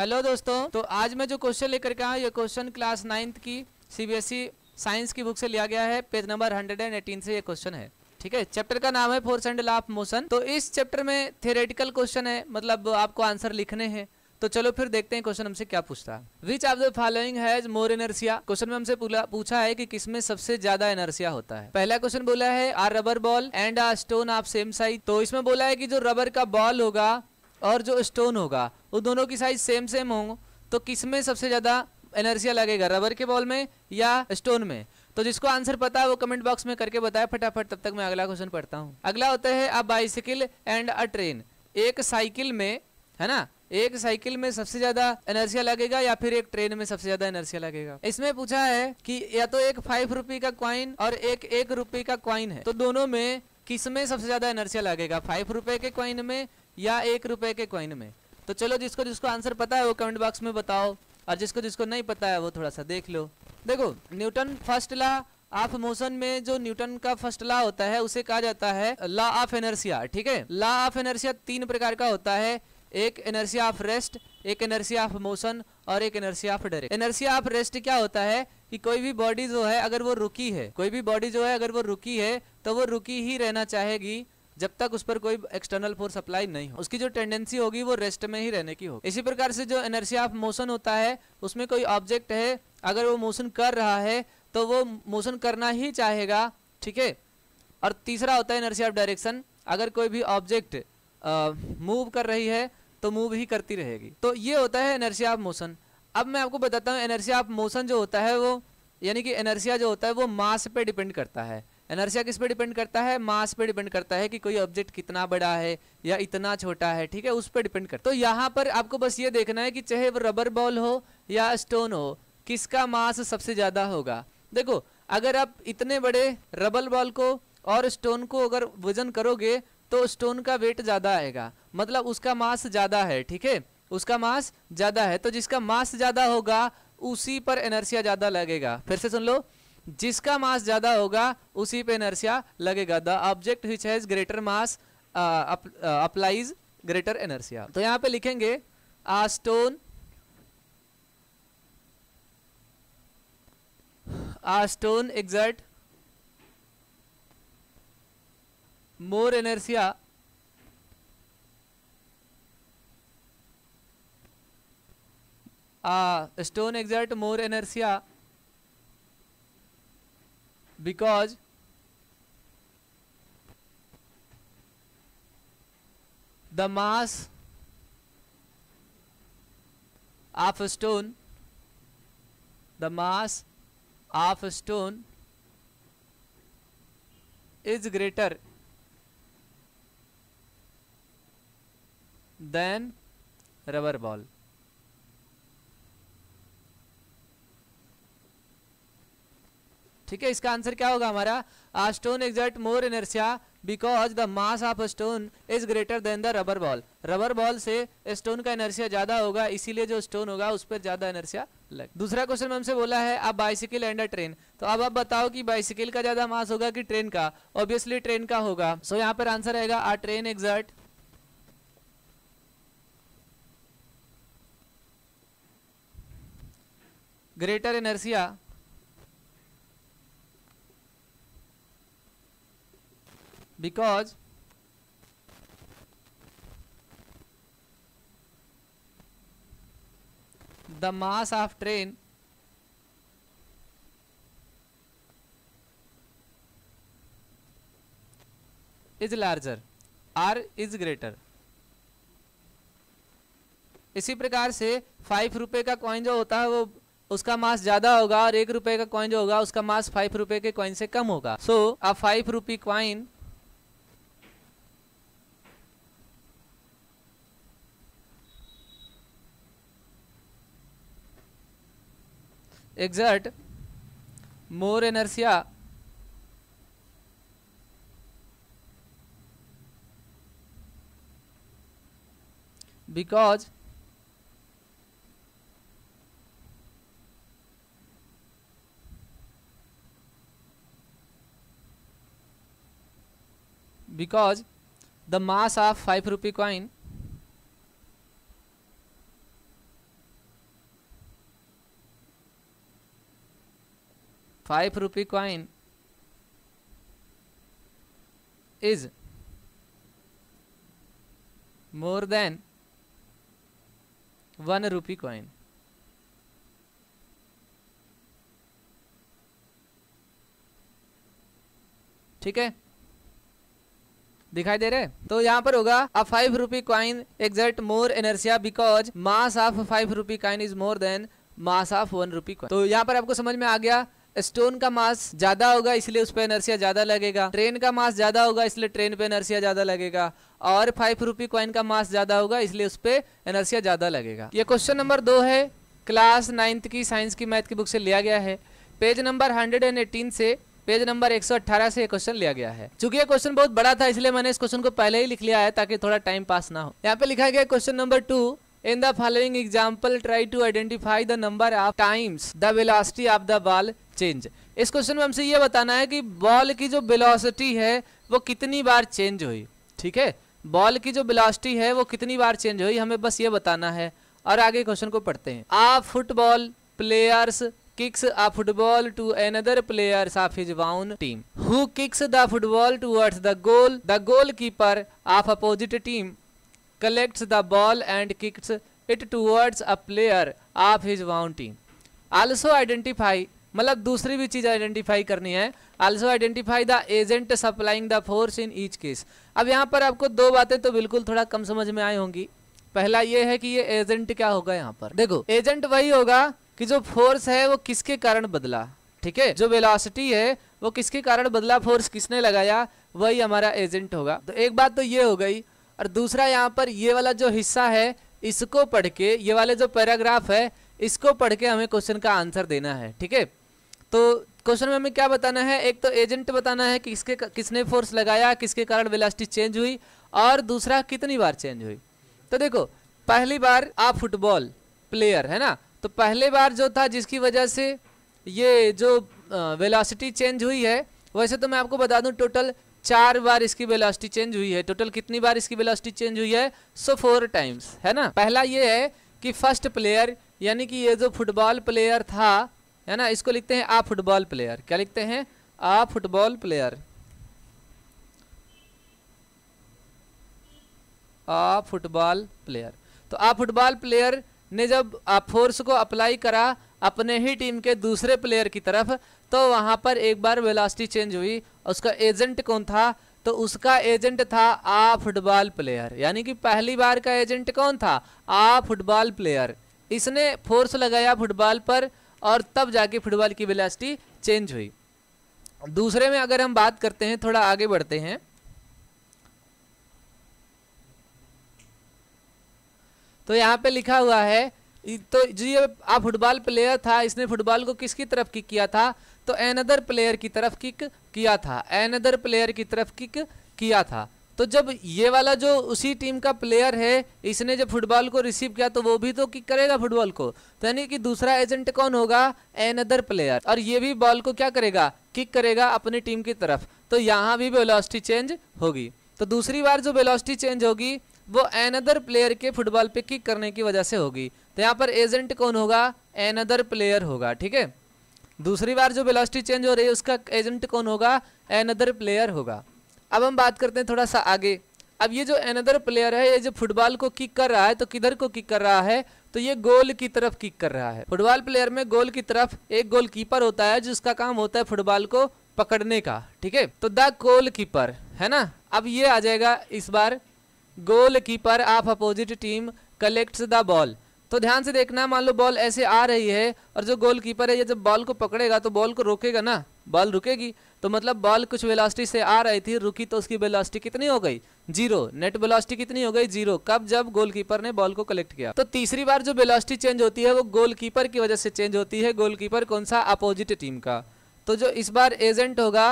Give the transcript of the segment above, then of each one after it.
Hello दोस्तों तो आज मैं जो क्वेश्चन लेकर के आया ये क्वेश्चन क्लास नाइन्थ की सीबीएसई साइंस e की बुक से लिया गया है page number hundred and eighteen से ये क्वेश्चन है ठीक है चैप्टर का नाम है force and law of motion तो इस चैप्टर में थेरेटिकल क्वेश्चन है मतलब आपको आंसर लिखने हैं तो चलो फिर देखते हैं क्वेश्चन हमसे क्या पूछता है which of the following has more inertia question में हमसे पूछा है कि किसमें सबसे ज्यादा एनर्सिया होता है पहला क्वेश्चन बोला है a rubber ball and a stone of same size तो इसमें बोला है कि जो रबर का बॉल होगा और जो स्टोन होगा वो दोनों की साइज सेम सेम हो तो किस में सबसे ज़्यादा एनर्जिया लगेगा रबर के बॉल में या स्टोन में तो जिसको आंसर पता है वो कमेंट बॉक्स में करके बताए फटाफट तब तक मैं अगला क्वेश्चन पढ़ता हूँ अगला होता है a bicycle and a train एक साइकिल में है ना एक साइकिल में सबसे ज्यादा एनर्जिया लगेगा या फिर एक ट्रेन में सबसे ज्यादा एनर्जिया लगेगा इसमें पूछा है कि या तो एक फाइव रुपी का क्वाइन और एक एक रुपी का क्वाइन है तो दोनों में किस में सबसे ज्यादा एनर्जिया लगेगा फाइव रुपए के क्वाइन में या एक रुपए के कॉइन में तो चलो जिसको जिसको आंसर पता है वो कमेंट बॉक्स में बताओ और जिसको जिसको नहीं पता है वो थोड़ा सा देख लो देखो Newton first law of motion में जो न्यूटन का फर्स्ट लॉ होता है उसे कहा जाता है लॉ ऑफ एनर्सिया ठीक है लॉ ऑफ एनर्सिया तीन प्रकार का होता है एक एनर्सिया ऑफ रेस्ट एक एनर्सिया ऑफ मोशन और एक inertia of direct inertia of rest क्या होता है कि कोई भी बॉडी जो है अगर वो रुकी है कोई भी बॉडी जो है अगर वो रुकी है तो वो रुकी ही रहना चाहेगी जब तक उस पर कोई एक्सटर्नल फोर्स अप्लाई नहीं हो उसकी जो टेंडेंसी होगी वो रेस्ट में ही रहने की होगी इसी प्रकार से जो एनर्जी ऑफ मोशन होता है उसमें कोई ऑब्जेक्ट है अगर वो मोशन कर रहा है तो वो मोशन करना ही चाहेगा ठीक है और तीसरा होता है एनर्जी ऑफ डायरेक्शन अगर कोई भी ऑब्जेक्ट मूव कर रही है तो मूव ही करती रहेगी तो ये होता है एनर्जी ऑफ मोशन अब मैं आपको बताता हूँ एनर्जी ऑफ मोशन जो होता है वो यानी कि एनर्जिया जो होता है वो मास पे डिपेंड करता है एनर्जिया किस पे डिपेंड करता है मास पे डिपेंड करता है कि कोई ऑब्जेक्ट कितना बड़ा है या इतना छोटा है ठीक है उस पर डिपेंड करता है तो यहाँ पर आपको बस ये देखना है कि चाहे वो रबर बॉल हो या स्टोन हो किसका मास सबसे ज़्यादा होगा देखो अगर आप इतने बड़े रबर बॉल को और स्टोन को अगर वजन करोगे तो स्टोन का वेट ज़्यादा आएगा मतलब उसका मास ज़्यादा है ठीक है उसका मास ज़्यादा है तो जिसका मास ज़्यादा होगा उसी पर एनर्सिया ज़्यादा लगेगा फिर से सुन लो जिसका मास ज़्यादा होगा उसी पे एनर्सिया लगेगा the object which has greater mass applies greater inertia तो यहां पे लिखेंगे a stone a stone exert more inertia a stone exert more inertia because the mass of a stone the mass of a stone is greater than rubber ball ठीक है इसका answer क्या होगा हमारा a stone exert more inertia because the mass of stone is greater than the rubber ball rubber ball से stone का inertia ज़्यादा होगा इसीलिए जो स्टोन होगा उस पर ज़्यादा इनर्सिया लग दूसरा क्वेश्चन हमसे बोला है आप बाइसिकल एंड अ ट्रेन तो अब आप बताओ कि बाइसिकल का ज़्यादा मास होगा कि ट्रेन का ऑब्वियसली ट्रेन का होगा सो so, यहाँ पर आंसर रहेगा a train exert greater inertia because the mass of train is larger r is greater इसी प्रकार से फाइव रुपये का कॉइन जो होता है वो उसका मास ज़्यादा होगा और एक रुपए का कॉइन जो होगा उसका मास फाइव रुपए के कॉइन से कम होगा so a five rupee coin exert more inertia because because the mass of 5 rupee coin five rupee coin is more than one rupee coin ठीक है दिखाई दे रहे तो यहाँ पर होगा a five rupee coin exert more inertia because mass of five rupee coin is more than mass of one rupee coin तो यहाँ पर आपको समझ में आ गया स्टोन का मास ज्यादा होगा इसलिए उस पर एनर्सिया ज्यादा लगेगा ट्रेन का मास ज्यादा होगा इसलिए ट्रेन पे एनर्सिया ज्यादा लगेगा और फाइव रूपी कॉइन का मास ज्यादा होगा इसलिए उस पर एनर्सिया ज्यादा लगेगा ये क्वेश्चन नंबर दो है क्लास नाइन्थ की साइंस की मैथ की बुक से लिया गया है page number hundred and eighteen से पेज नंबर 118 से ये क्वेश्चन लिया गया है चूंकि ये क्वेश्चन बहुत बड़ा था इसलिए मैंने इस क्वेश्चन को पहले ही लिख लिया है ताकि थोड़ा टाइम पास ना हो यहाँ पे लिखा गया question number two in the following example try to identify the number of times the velocity of the ball change इस क्वेश्चन में हमसे ये बताना है कि बॉल की जो बिलासिटी है वो कितनी बार चेंज हुई ठीक है बॉल की जो बिलासिटी है वो कितनी बार चेंज हुई हमें बस ये बताना है और आगे क्वेश्चन को पढ़ते हैं a football players kicks a football to another players of his own team who kicks the football towards the goal the goalkeeper of opposite team collects the ball and kicks it towards a player of his own also identify मतलब दूसरी भी चीज़ identify करनी है also identify the agent supplying the force in each case अब यहाँ पर आपको दो बातें तो बिल्कुल थोड़ा कम समझ में आई होंगी पहला ये है कि ये एजेंट क्या होगा यहाँ पर देखो एजेंट वही होगा कि जो फोर्स है वो किसके कारण बदला ठीक है जो वेलोसिटी है वो किसके कारण बदला फोर्स किसने लगाया वही हमारा एजेंट होगा तो एक बात तो ये हो गई और दूसरा यहाँ पर ये वाला जो हिस्सा है इसको पढ़ के ये वाले जो पैराग्राफ है इसको पढ़ के हमें क्वेश्चन का आंसर देना है ठीक है तो क्वेश्चन में हमें क्या बताना है एक तो एजेंट बताना है कि किसके किसने फोर्स लगाया किसके कारण वेलासिटी चेंज हुई और दूसरा कितनी बार चेंज हुई तो देखो पहली बार आप फुटबॉल प्लेयर है ना तो पहले बार जो था जिसकी वजह से ये जो वेलासिटी चेंज हुई है वैसे तो मैं आपको बता दूं टोटल चार बार इसकी वेलोसिटी चेंज हुई है टोटल कितनी बार इसकी वेलोसिटी चेंज हुई है सो फोर टाइम्स है ना पहला ये है कि फर्स्ट प्लेयर यानी कि ये जो फुटबॉल प्लेयर था है ना इसको लिखते हैं आ फुटबॉल प्लेयर क्या लिखते हैं a football player a football player तो आ फुटबॉल प्लेयर ने जब फोर्स को अप्लाई करा अपने ही टीम के दूसरे प्लेयर की तरफ तो वहाँ पर एक बार वेलासिटी चेंज हुई उसका एजेंट कौन था तो उसका एजेंट था आ फुटबॉल प्लेयर यानी कि पहली बार का एजेंट कौन था आ फुटबॉल प्लेयर इसने फोर्स लगाया फुटबॉल पर और तब जाके फुटबॉल की वेलासिटी चेंज हुई दूसरे में अगर हम बात करते हैं थोड़ा आगे बढ़ते हैं तो यहाँ पे लिखा हुआ है तो जी आप फुटबॉल प्लेयर था इसने फुटबॉल को किसकी तरफ किक किया था तो एनदर प्लेयर की तरफ किक किया था एनदर प्लेयर की तरफ किक किया था तो जब ये वाला जो उसी टीम का प्लेयर है इसने जब फुटबॉल को रिसीव किया तो वो भी तो किक करेगा फुटबॉल को तो यानी कि दूसरा एजेंट कौन होगा एन अदर प्लेयर और ये भी बॉल को क्या करेगा किक करेगा अपनी टीम की तरफ तो यहाँ भी वेलोसिटी चेंज होगी तो दूसरी बार जो वेलोसिटी चेंज होगी वो एन अदर प्लेयर के फुटबॉल पे किक करने की वजह से होगी तो यहाँ पर एजेंट कौन होगा एन अदर प्लेयर होगा ठीक है दूसरी बार जो बेलास्टी चेंज हो रही है उसका एजेंट कौन होगा एन अदर प्लेयर होगा अब हम बात करते हैं थोड़ा सा आगे अब ये जो एनदर प्लेयर है ये जो फुटबॉल को किक कर रहा है तो किधर को किक कर रहा है तो ये गोल की तरफ किक कर रहा है फुटबॉल प्लेयर में गोल की तरफ एक गोल कीपर होता है जिसका काम होता है फुटबॉल को पकड़ने का ठीक है तो द गोल कीपर है ना अब ये आ जाएगा इस बार goalkeeper of opposite team collects the ball तो ध्यान से देखना मान लो बॉल ऐसे आ रही है और जो गोल कीपर है ये जब बॉल को पकड़ेगा तो बॉल को रोकेगा ना बॉल रुकेगी तो मतलब बॉल कुछ वेलास्टी से आ रही थी रुकी तो उसकी वेलास्टी कितनी हो गई जीरो नेट वेलास्टी कितनी हो गई जीरो कब जब गोलकीपर ने बॉल को कलेक्ट किया तो तीसरी बार जो वेलास्टी चेंज होती है वो गोलकीपर की वजह से चेंज होती है गोलकीपर कौन सा अपोजिट टीम का तो जो इस बार एजेंट होगा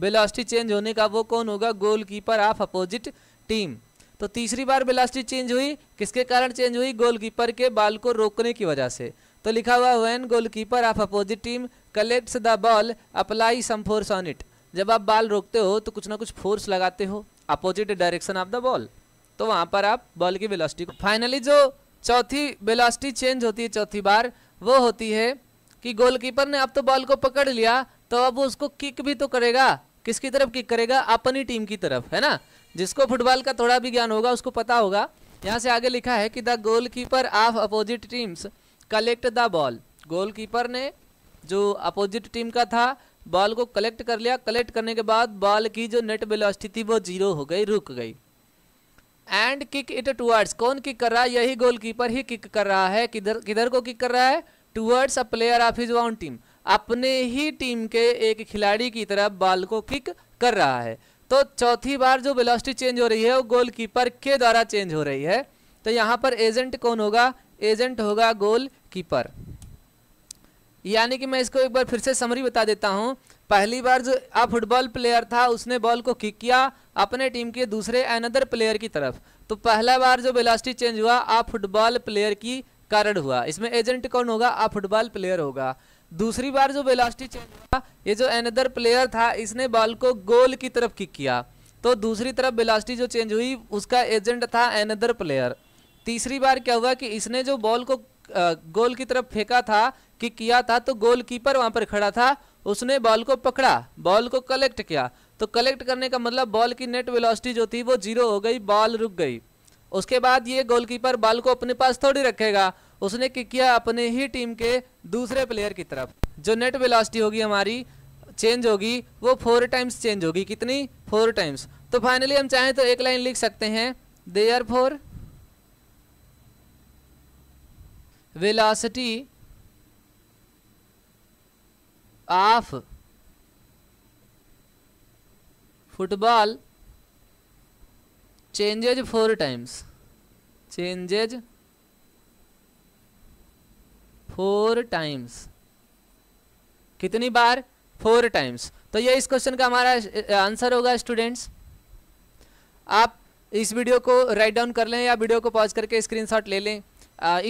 वेलास्टी चेंज होने का वो कौन होगा गोलकीपर ऑफ अपोजिट टीम तो तीसरी बार वेलासिटी चेंज हुई किसके कारण चेंज हुई गोलकीपर के बॉल को रोकने की वजह से तो लिखा हुआ when goalkeeper of opposite team collects the ball apply some force on it जब आप बॉल रोकते हो तो कुछ ना कुछ फोर्स लगाते हो opposite direction of the ball तो वहाँ पर आप बॉल की बेलास्टी को फाइनली जो चौथी बेलास्टी चेंज होती है चौथी बार वो होती है कि गोलकीपर ने अब तो बॉल को पकड़ लिया तो अब उसको किक भी तो करेगा किसकी तरफ किक करेगा अपनी टीम की तरफ है ना जिसको फुटबॉल का थोड़ा भी ज्ञान होगा उसको पता होगा यहाँ से आगे लिखा है कि the goalkeeper of opposite teams collect the ball goalkeeper ने जो अपोजिट टीम का था बॉल को कलेक्ट कर लिया कलेक्ट करने के बाद बॉल की जो नेट वेलोसिटी थी वो जीरो हो गई रुक गई एंड किक इट टूवर्ड्स कौन किक कर रहा है यही गोल कीपर ही किक कर रहा है किधर किधर को किक कर रहा है towards a player of his own team अपने ही टीम के एक खिलाड़ी की तरफ बॉल को किक कर रहा है तो चौथी बार जो वेलोसिटी चेंज हो रही है वो गोलकीपर के द्वारा चेंज हो रही है तो यहाँ पर एजेंट कौन होगा एजेंट होगा गोल कीपर यानी कि मैं इसको एक बार फिर से समरी बता देता हूँ पहली बार जो आ फुटबॉल प्लेयर था उसने बॉल को किक किया अपने टीम के दूसरे अनदर प्लेयर की तरफ तो पहला बार जो बेलास्टी चेंज हुआ आ फुटबॉल प्लेयर की कारण हुआ इसमें एजेंट कौन होगा आ फुटबॉल प्लेयर होगा दूसरी बार जो वेलासिटी चेंज हुआ ये जो एनदर प्लेयर था इसने बॉल को गोल की तरफ किक किया तो दूसरी तरफ वेलासिटी जो चेंज हुई उसका एजेंट था एनदर प्लेयर तीसरी बार क्या हुआ कि इसने जो बॉल को गोल की तरफ फेंका था कि किया था तो गोल कीपर वहाँ पर खड़ा था उसने बॉल को पकड़ा बॉल को कलेक्ट किया तो कलेक्ट करने का मतलब बॉल की नेट वेलोसिटी जो थी वो जीरो हो गई बॉल रुक गई उसके बाद ये गोलकीपर बॉल को अपने पास थोड़ी रखेगा उसने किक किया अपने ही टीम के दूसरे प्लेयर की तरफ जो नेट वेलोसिटी होगी हमारी चेंज होगी वो फोर टाइम्स चेंज होगी कितनी फोर टाइम्स तो फाइनली हम चाहें तो एक लाइन लिख सकते हैं they are four velocity of football changes four times changes four times कितनी बार फोर टाइम्स तो ये इस क्वेश्चन का हमारा आंसर होगा स्टूडेंट्स आप इस वीडियो को राइट डाउन कर लें या वीडियो को पॉज करके स्क्रीनशॉट ले लें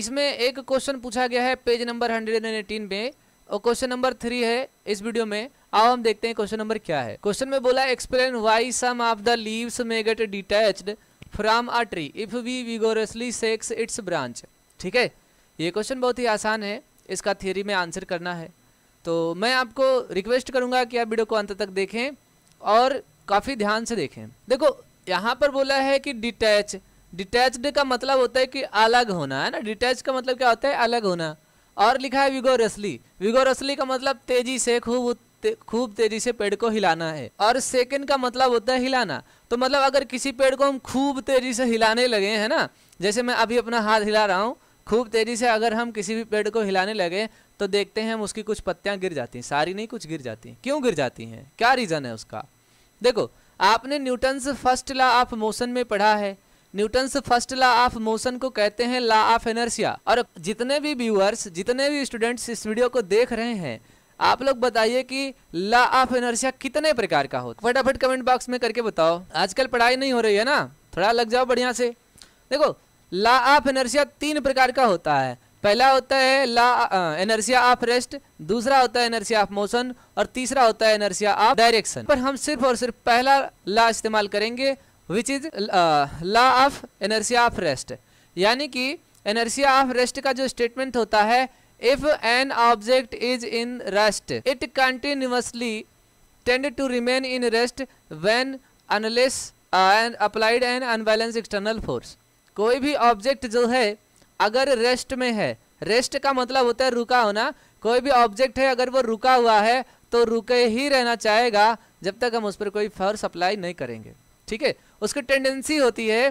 इसमें एक क्वेश्चन पूछा गया है page number hundred and eighteen में और क्वेश्चन नंबर थ्री है इस वीडियो में आओ हम देखते हैं क्वेश्चन नंबर क्या है क्वेश्चन में बोला explain why some of the leaves may get detached from a tree if we vigorously shake its branch ठीक है ये क्वेश्चन बहुत ही आसान है इसका थियोरी में आंसर करना है तो मैं आपको रिक्वेस्ट करूंगा कि आप वीडियो को अंत तक देखें और काफ़ी ध्यान से देखें देखो यहाँ पर बोला है कि डिटैच डिटैच्ड का मतलब होता है कि अलग होना है ना डिटैच का मतलब क्या होता है अलग होना और लिखा है विगोरसली विगोरसली का मतलब तेजी से खूब ते, खूब तेजी से पेड़ को हिलाना है और सेकंड का मतलब होता है हिलाना तो मतलब अगर किसी पेड़ को हम खूब तेजी से हिलाने लगे हैं ना जैसे मैं अभी अपना हाथ हिला रहा हूँ खूब तेज़ी से अगर हम किसी भी पेड़ को हिलाने लगे तो देखते हैं हम उसकी कुछ पत्तियाँ गिर जाती हैं सारी नहीं कुछ गिर जाती हैं क्यों गिर जाती हैं क्या रीज़न है उसका देखो आपने Newton's first law of motion में पढ़ा है Newton's first law of motion को कहते हैं लॉ ऑफ एनर्सिया और जितने भी व्यूअर्स जितने भी स्टूडेंट्स इस वीडियो को देख रहे हैं आप लोग बताइए कि लॉ ऑफ एनर्सिया कितने प्रकार का हो फटाफट कमेंट बॉक्स में करके बताओ आजकल पढ़ाई नहीं हो रही है ना थोड़ा लग जाओ बढ़िया से देखो ला ऑफ एनर्सिया तीन प्रकार का होता है पहला होता है ला एनर्सिया ऑफ रेस्ट दूसरा होता है एनर्सिया ऑफ मोशन और तीसरा होता है एनर्सिया ऑफ डायरेक्शन पर हम सिर्फ और सिर्फ पहला ला इस्तेमाल करेंगे which is law of inertia of rest यानी कि एनर्सिया ऑफ रेस्ट का जो स्टेटमेंट होता है if an object is in rest it continuously tend to remain in rest when unless and applied an unbalance external force कोई भी object जो है अगर रेस्ट में है रेस्ट का मतलब होता है रुका होना कोई भी ऑब्जेक्ट है अगर वो रुका हुआ है तो रुके ही रहना चाहेगा जब तक हम उस पर कोई फोर्स अप्लाई नहीं करेंगे ठीक है उसकी टेंडेंसी होती है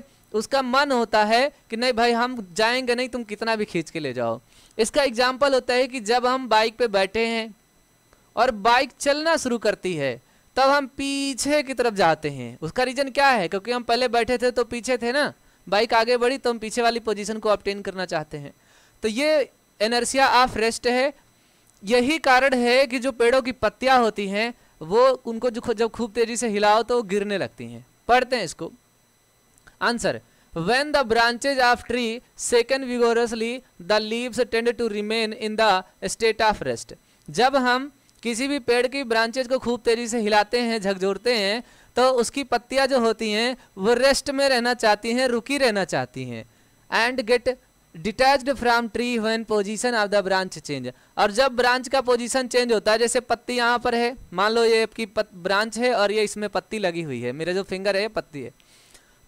उसका मन होता है कि नहीं भाई हम जाएंगे नहीं तुम कितना भी खींच के ले जाओ इसका एग्जाम्पल होता है कि जब हम बाइक पे बैठे हैं और बाइक चलना शुरू करती है तब हम पीछे की तरफ जाते हैं उसका रीज़न क्या है क्योंकि हम पहले बैठे थे तो पीछे थे ना बाइक आगे बढ़ी तो हम पीछे वाली पोजीशन को ऑप्टेन करना चाहते हैं तो ये एनर्सिया ऑफ रेस्ट है यही कारण है कि जो पेड़ों की पत्तियां होती हैं वो उनको जो जब खूब तेज़ी से हिलाओ तो गिरने लगती हैं पढ़ते हैं इसको answer when the branches of tree shaken vigorously the leaves tend to remain in the state of rest जब हम किसी भी पेड़ की ब्रांचेज को खूब तेज़ी से हिलाते हैं झकझोरते हैं तो उसकी पत्तियां जो होती हैं वो रेस्ट में रहना चाहती हैं रुकी रहना चाहती हैं and get detached from tree when position of the branch change और जब ब्रांच का पोजीशन चेंज होता है जैसे पत्ती यहाँ पर है मान लो ये आपकी ब्रांच है और ये इसमें पत्ती लगी हुई है मेरा जो फिंगर है ये पत्ती है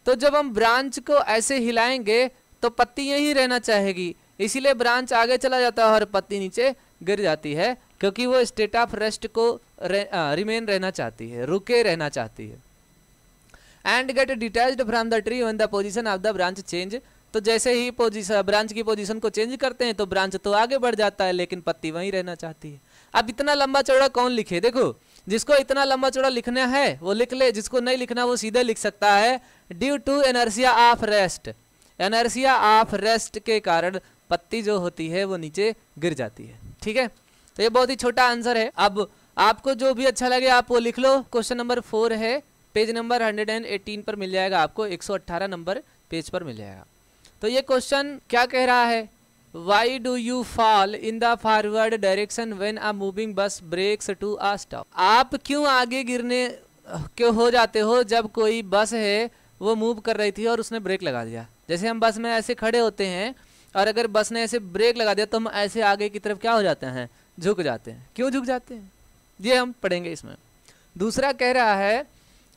तो जब हम ब्रांच को ऐसे हिलाएंगे तो पत्ती यहीं रहना चाहेगी इसीलिए ब्रांच आगे चला जाता है और पत्ती नीचे गिर जाती है क्योंकि वो स्टेट ऑफ रेस्ट को रे, आ, रिमेन रहना चाहती है रुके रहना चाहती है and get detached from the tree when the position of the branch change तो जैसे ही पोजिशन ब्रांच की पोजिशन को चेंज करते हैं तो ब्रांच तो आगे बढ़ जाता है लेकिन पत्ती वहीं रहना चाहती है अब इतना लंबा चौड़ा कौन लिखे देखो जिसको इतना लंबा चौड़ा लिखना है वो लिख ले जिसको नहीं लिखना वो सीधे लिख सकता है due to inertia of rest inertia of rest के कारण पत्ती जो होती है वो नीचे गिर जाती है ठीक है तो ये बहुत ही छोटा आंसर है अब आपको जो भी अच्छा लगे आप वो लिख लो क्वेश्चन नंबर फोर है पेज नंबर 118 पर मिल जाएगा आपको 118 नंबर पेज पर मिल जाएगा तो ये क्वेश्चन क्या कह रहा है why do you fall in the forward direction when a moving bus brakes to a stop आप क्यों आगे गिरने क्यों हो जाते हो जब कोई बस है वो मूव कर रही थी और उसने ब्रेक लगा दिया जैसे हम बस में ऐसे खड़े होते हैं और अगर बस ने ऐसे ब्रेक लगा दिया तो हम ऐसे आगे की तरफ क्या हो जाते हैं झुक जाते हैं क्यों झुक जाते हैं ये हम पढ़ेंगे इसमें दूसरा कह रहा है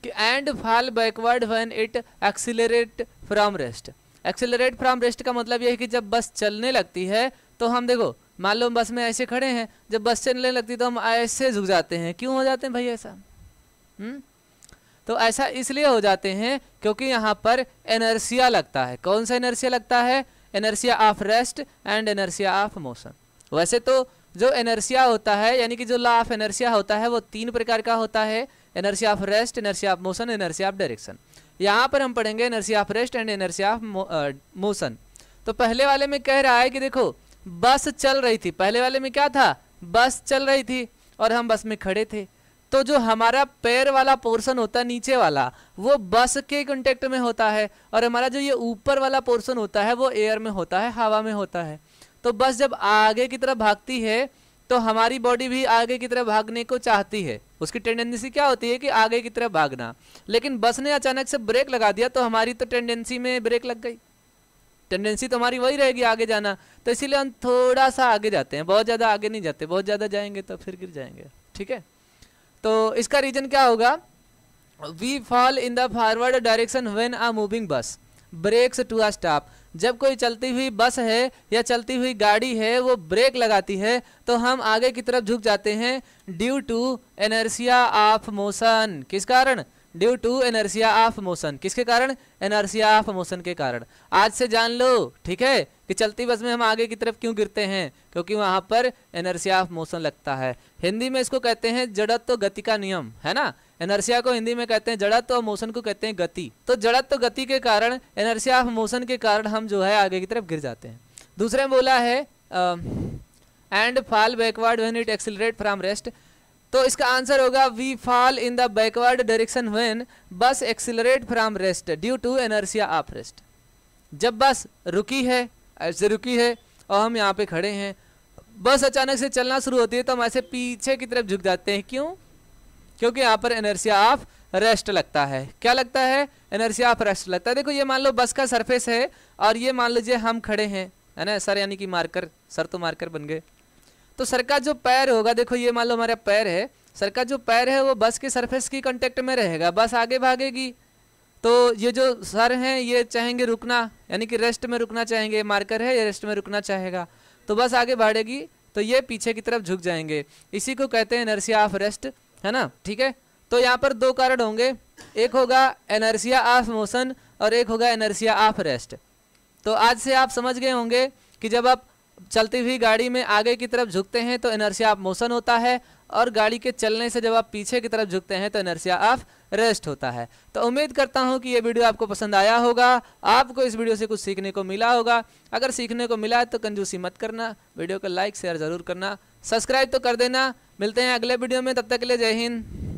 कि and fall backward when it accelerate from rest accelerate from rest का मतलब यह है कि जब बस चलने लगती है तो हम देखो मान लो बस में ऐसे खड़े हैं जब बस चलने लगती है तो हम ऐसे झुक जाते हैं क्यों हो जाते हैं भाई ऐसा हुँ? हम्म? तो ऐसा इसलिए हो जाते हैं क्योंकि यहाँ पर एनर्सिया लगता है कौन सा एनर्सिया लगता है inertia of rest and inertia of motion वैसे तो जो एनर्सिया होता है यानी कि जो लॉ ऑफ एनर्सिया होता है वो तीन प्रकार का होता है inertia of rest inertia of motion inertia of direction यहाँ पर हम पढ़ेंगे inertia of rest and inertia of motion तो पहले वाले में कह रहा है कि देखो बस चल रही थी पहले वाले में क्या था बस चल रही थी और हम बस में खड़े थे तो जो हमारा पैर वाला पोर्शन होता है नीचे वाला वो बस के कॉन्टेक्ट में होता है और हमारा जो ये ऊपर वाला पोर्शन होता है वो एयर में होता है हवा में होता है तो बस जब आगे की तरफ भागती है तो हमारी बॉडी भी आगे की तरफ भागने को चाहती है उसकी टेंडेंसी क्या होती है कि आगे की तरफ भागना लेकिन बस ने अचानक से ब्रेक लगा दिया तो हमारी तो टेंडेंसी में ब्रेक लग गई टेंडेंसी तो हमारी वही रहेगी आगे जाना तो इसीलिए हम थोड़ा सा आगे जाते हैं बहुत ज़्यादा आगे नहीं जाते बहुत ज़्यादा जाएंगे तो फिर गिर जाएंगे ठीक है तो इसका रीज़न क्या होगा we fall in the forward direction when a moving bus brakes to a stop जब कोई चलती हुई बस है या चलती हुई गाड़ी है वो ब्रेक लगाती है तो हम आगे की तरफ झुक जाते हैं due to inertia of motion किस कारण due to inertia of motion किसके कारण एनर्सिया ऑफ मोशन के कारण आज से जान लो ठीक है कि चलती बस में हम आगे की तरफ क्यों गिरते हैं क्योंकि वहाँ पर एनर्सिया ऑफ मोशन लगता है हिंदी में इसको कहते हैं जड़त्व तो गति का नियम है ना एनर्सिया को हिंदी में कहते हैं जड़त्व तो और मोशन को कहते हैं गति तो जड़त्व तो गति के कारण एनर्सिया मोशन के कारण हम जो है आगे की तरफ गिर जाते हैं दूसरे में बोला है and fall backward when it accelerate from rest तो इसका आंसर होगा we fall in the backward direction when bus accelerate from rest due to inertia of rest जब बस रुकी है ऐसे रुकी है और हम यहाँ पे खड़े हैं बस अचानक से चलना शुरू होती है तो हम ऐसे पीछे की तरफ झुक जाते हैं क्यों क्योंकि यहाँ पर एनर्सिया ऑफ रेस्ट लगता है क्या लगता है एनर्सिया ऑफ रेस्ट लगता है देखो ये मान लो बस का सरफेस है और ये मान लीजिए हम खड़े हैं है ना सर यानी कि मार्कर सर तो मार्कर बन गए तो सर का जो पैर होगा देखो ये मान लो हमारा पैर है सर का जो पैर है वो बस के सरफेस की कॉन्टेक्ट में रहेगा बस आगे भागेगी तो ये जो सर हैं ये चाहेंगे रुकना यानी कि रेस्ट में रुकना चाहेंगे मार्कर है ये रेस्ट में रुकना चाहेगा तो बस आगे बढ़ेगी तो ये पीछे की तरफ झुक जाएंगे इसी को कहते हैं नर्सिया ऑफ रेस्ट है ना ठीक है तो यहाँ पर दो कारण होंगे एक होगा एनर्सिया ऑफ मोशन और एक होगा एनर्सिया ऑफ रेस्ट तो आज से आप समझ गए होंगे कि जब आप चलती हुई गाड़ी में आगे की तरफ झुकते हैं तो एनर्सिया ऑफ मोशन होता है और गाड़ी के चलने से जब आप पीछे की तरफ झुकते हैं तो एनर्सिया ऑफ रेस्ट होता है तो उम्मीद करता हूँ कि ये वीडियो आपको पसंद आया होगा आपको इस वीडियो से कुछ सीखने को मिला होगा अगर सीखने को मिला है तो कंजूसी मत करना वीडियो को लाइक शेयर ज़रूर करना सब्सक्राइब तो कर देना मिलते हैं अगले वीडियो में तब तक के लिए जय हिंद